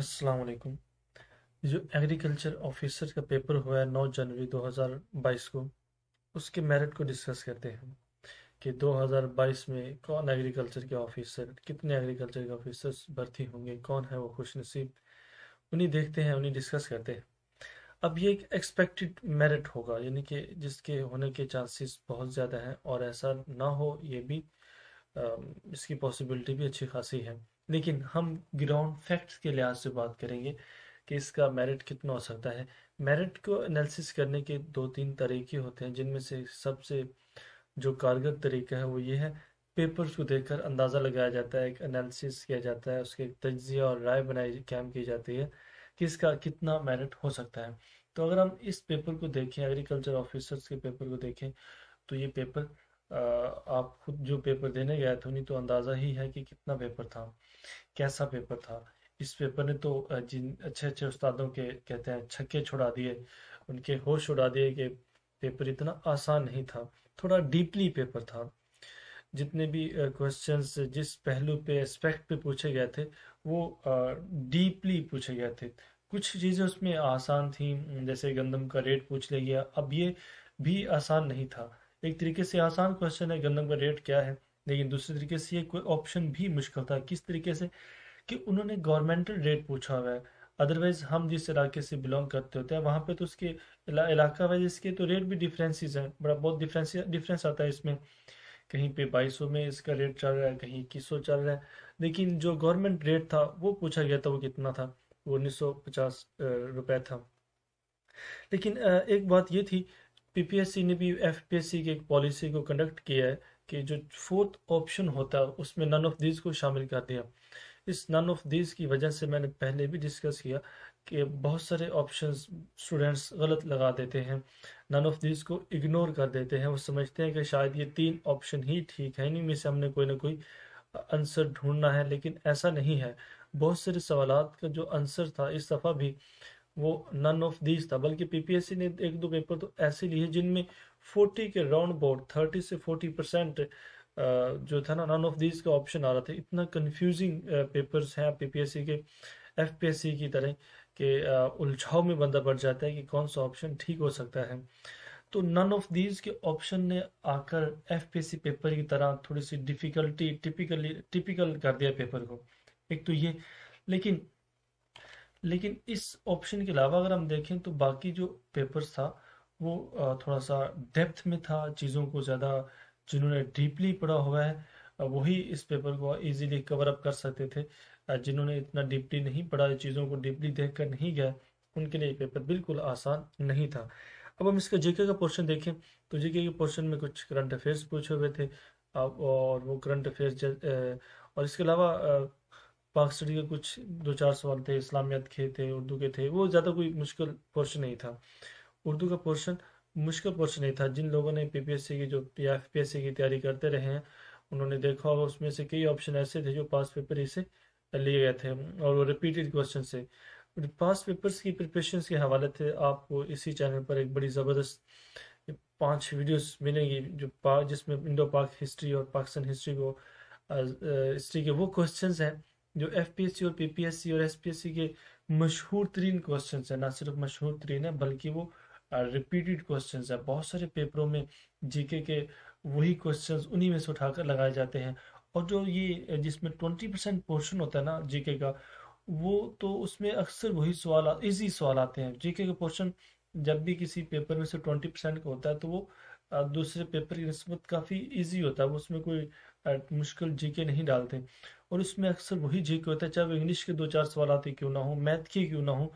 असलकुम जो agriculture officer का पेपर हुआ है 9 जनवरी 2022 को उसके मेरिट को डिस्कस करते हैं कि 2022 में कौन एग्रीकल्चर के ऑफिसर कितने एग्रीकल्चर के ऑफिसर्स भर्ती होंगे कौन है वो खुश नसीब उन्हीं देखते हैं उन्हीं डिस्कस करते हैं अब ये एक एक्सपेक्टेड मेरिट होगा यानी कि जिसके होने के चांसेस बहुत ज़्यादा हैं और ऐसा ना हो ये भी इसकी पॉसिबिलिटी भी अच्छी खासी है लेकिन हम ग्राउंड फैक्ट्स के लिहाज से बात करेंगे कि इसका मेरिट कितना हो सकता है मेरिट को एनालिसिस करने के दो तीन तरीके होते हैं जिनमें से सबसे जो कारगर तरीका है वो ये है पेपर्स को देखकर अंदाज़ा लगाया जाता है एक एनालिसिस किया जाता है उसके तजिया और राय बनाई कैम की जाती है कि इसका कितना मेरिट हो सकता है तो अगर हम इस पेपर को देखें एग्रीकल्चर ऑफिसर्स के पेपर को देखें तो ये पेपर आप खुद जो पेपर देने गए थे उन्हें तो अंदाज़ा ही है कि कितना पेपर था कैसा पेपर था इस पेपर ने तो जिन अच्छे अच्छे उस्तादों के कहते हैं छक्के छुड़ा दिए उनके होश उड़ा दिए कि पेपर इतना आसान नहीं था थोड़ा डीपली पेपर था जितने भी क्वेश्चंस जिस पहलू पे एस्पेक्ट पे पूछे गए थे वो डीपली पूछे गए थे कुछ चीज़ें उसमें आसान थी जैसे गंदम का रेट पूछ लिया गया अब ये भी आसान नहीं था एक तरीके से आसान क्वेश्चन है गंदम का रेट क्या है लेकिन दूसरे तरीके से ये कोई ऑप्शन भी मुश्किल था किस तरीके से कि उन्होंने गवर्नमेंटल रेट पूछा हुआ है अदरवाइज हम जिस इलाके से बिलोंग करते होते हैं वहाँ पे तो उसके इला, इलाका वाइज इसके तो रेट भी डिफरेंसेस हैं बड़ा बहुत डिफरेंस डिफरेंस आता है इसमें कहीं पे बाईस में इसका रेट चल रहा है कहीं इक्कीस चल रहा है लेकिन जो गवर्नमेंट रेट था वो पूछा गया था वो कितना था वो उन्नीस सौ था लेकिन एक बात ये थी पीपीएससी ने भी एफपीएससी की एक पॉलिसी को कंडक्ट किया है कि जो फोर्थ ऑप्शन होता है उसमें नन ऑफ दीज को शामिल कर दिया इस नन ऑफ दीज की वजह से मैंने पहले भी डिस्कस किया कि बहुत सारे ऑप्शन स्टूडेंट्स गलत लगा देते हैं नन ऑफ दीज को इग्नोर कर देते हैं वो समझते हैं कि शायद ये तीन ऑप्शन ही ठीक है इन्हीं में से हमने कोई ना कोई आंसर ढूंढना है लेकिन ऐसा नहीं है बहुत सारे सवाल का जो आंसर था इस दफ़ा भी वो नन ऑफ दीज था बल्कि पीपीएससी ने एक दो पेपर तो ऐसे लिए जिनमें 40 के राउंड अबाउट 30 से 40 परसेंट जो था ना नन ऑफ दीज का ऑप्शन आ रहा था इतना कंफ्यूजिंग पेपर्स हैं पीपीएससी के एफपीएससी की तरह के उलझाव में बंदा पड़ जाता है कि कौन सा ऑप्शन ठीक हो सकता है तो नन ऑफ दीज के ऑप्शन ने आकर एफ पेपर की तरह थोड़ी सी डिफिकल्टी टिपिकली टिपिकल कर दिया पेपर को एक तो ये लेकिन लेकिन इस ऑप्शन के अलावा अगर हम देखें तो बाकी जो पेपर्स था वो थोड़ा सा डेप्थ में था चीज़ों को ज़्यादा जिन्होंने डीपली पढ़ा हुआ है वही इस पेपर को इजीली कवर अप कर सकते थे जिन्होंने इतना डीपली नहीं पढ़ा चीज़ों को डीपली देख कर नहीं गया उनके लिए पेपर बिल्कुल आसान नहीं था अब हम इसका जेके का पोर्शन देखें तो जेके के पोर्शन में कुछ करंट अफेयर्स पूछे हुए थे और वो करंट अफेयर्स और इसके अलावा पाक स्टडी के कुछ दो चार सवाल थे इस्लामियात के थे उर्दू के थे वो ज़्यादा कोई मुश्किल पोर्शन नहीं था उर्दू का पोर्शन मुश्किल पोर्शन नहीं था जिन लोगों ने पीपीएससी की जो या सी की तैयारी करते रहे हैं उन्होंने देखा और उसमें से कई ऑप्शन ऐसे थे जो पास पेपर ही से लिए गए थे और वो रिपीटेड क्वेश्चन से पास पेपर्स की प्रिपरेशन के हवाले थे आपको इसी चैनल पर एक बड़ी ज़बरदस्त पांच वीडियोस मिलेंगी जो पा जिसमें इंडो पाक हिस्ट्री और पाकिस्तान हिस्ट्री को हिस्ट्री के वो क्वेश्चंस हैं जो एफ और पी और एस के मशहूर तरीन क्वेश्चन है ना सिर्फ मशहूर तरीन है बल्कि वो रिपीटेड क्वेश्चन है बहुत सारे पेपरों में जीके के वही क्वेश्चन उन्हीं में से उठाकर लगाए जाते हैं और जो ये जिसमें ट्वेंटी परसेंट पोर्शन होता है ना जीके का वो तो उसमें अक्सर वही सवाल इजी सवाल आते हैं जीके का पोर्शन जब भी किसी पेपर में से ट्वेंटी परसेंट का होता है तो वो दूसरे पेपर की नस्बत काफ़ी इजी होता है वो उसमें कोई मुश्किल जीके नहीं डालते और उसमें अक्सर वही जे के होता है चाहे वो इंग्लिश के दो चार सवाल आते क्यों ना हो मैथ के क्यों ना हो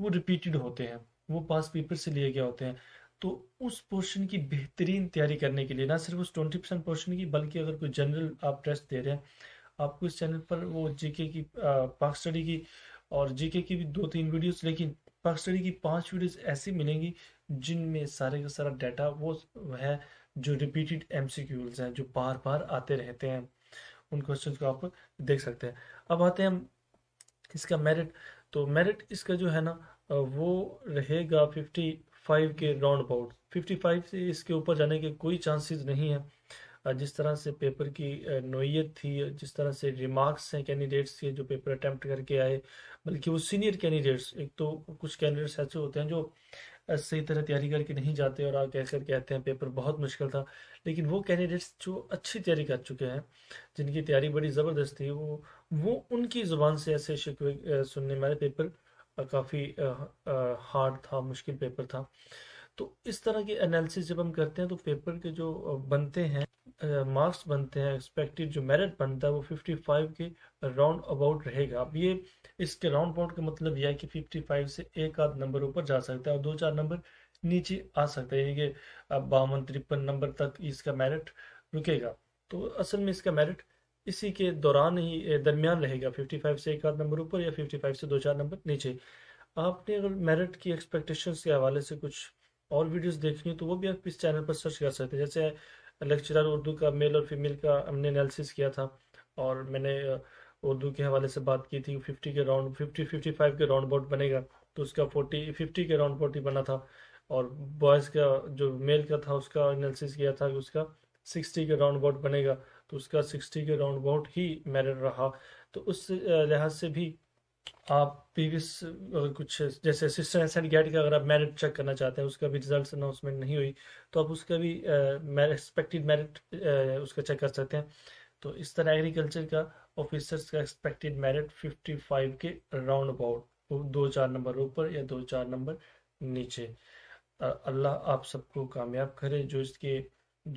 वो रिपीटेड होते हैं वो पास पेपर से लिए गए होते हैं तो उस पोर्शन की बेहतरीन तैयारी करने के लिए ना सिर्फ उस ट्वेंटी परसेंट पोर्शन की बल्कि अगर कोई जनरल आप टेस्ट दे रहे हैं आपको इस चैनल पर वो जीके की पाक स्टडी की और जीके की भी दो तीन वीडियोस लेकिन पाक स्टडी की पांच वीडियोस ऐसी मिलेंगी जिनमें सारे का सारा डाटा वो है जो रिपीटेड एमसीक्यूज हैं जो बार बार आते रहते हैं उन क्वेश्चन को आप देख सकते हैं अब आते हैं हम इसका मेरिट तो मेरिट इसका जो है ना वो रहेगा फिफ्टी फाइव के राउंड अबाउट फिफ्टी फाइव से इसके ऊपर जाने के कोई चांसेस नहीं है जिस तरह से पेपर की नोयत थी जिस तरह से रिमार्क्स हैं कैंडिडेट्स के जो पेपर अटैम्प्ट करके आए बल्कि वो सीनियर कैंडिडेट्स एक तो कुछ कैंडिडेट्स ऐसे होते हैं जो सही तरह तैयारी करके नहीं जाते और आगे कहकर कहते हैं पेपर बहुत मुश्किल था लेकिन वो कैंडिडेट्स जो अच्छी तैयारी कर चुके हैं जिनकी तैयारी बड़ी ज़बरदस्त थी वो वो उनकी ज़ुबान से ऐसे शिकवे सुनने में पेपर काफ़ी हार्ड था मुश्किल पेपर था तो इस तरह के एनालिसिस जब हम करते हैं तो पेपर के जो बनते हैं मार्क्स uh, बनते हैं एक्सपेक्टेड जो मेरिट बनता है वो 55 के राउंड अबाउट रहेगा अब ये इसके राउंड अबाउट का मतलब यह है कि 55 से एक आध नंबर ऊपर जा सकता है और दो चार नंबर नीचे आ सकता है यानी कि बावन तिरपन नंबर तक इसका मेरिट रुकेगा तो असल में इसका मेरिट इसी के दौरान ही दरमियान रहेगा 55 से एक आध नंबर ऊपर या 55 से दो चार नंबर नीचे आपने अगर मेरिट की एक्सपेक्टेशंस के हवाले से कुछ और वीडियोस देखनी है तो वो भी आप इस चैनल पर सर्च कर सकते हैं जैसे लेक्चरर उर्दू का मेल और फीमेल का हमने एनालिसिस किया था और मैंने उर्दू के हवाले से बात की थी फिफ्टी के राउंड फिफ्टी फिफ्टी फाइव के राउंड बोर्ड बनेगा तो उसका फोर्टी फिफ्टी के राउंड बोर्ड ही बना था और बॉयज़ का जो मेल का था उसका एनालिसिस किया था कि उसका सिक्सटी के राउंड बोर्ड बनेगा तो उसका सिक्सटी के राउंड बोर्ड ही मेरिट रहा तो उस लिहाज से भी आप प्रीवियस कुछ जैसे असिस्टेंट एंड गेट का अगर आप मेरिट चेक करना चाहते हैं उसका भी रिजल्ट अनाउंसमेंट नहीं हुई तो आप उसका भी एक्सपेक्टेड मेरिट उसका चेक कर सकते हैं तो इस तरह एग्रीकल्चर का ऑफिसर्स का एक्सपेक्टेड मेरिट 55 के राउंड अबाउट दो चार नंबर ऊपर या दो चार नंबर नीचे अल्लाह आप सबको कामयाब करे जो इसके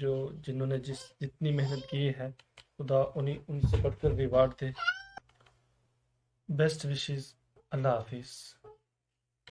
जो जिन्होंने जिस जितनी मेहनत की है खुदा उन्हीं उनसे बढ़कर रिवार्ड थे Best wishes. Allah Hafiz.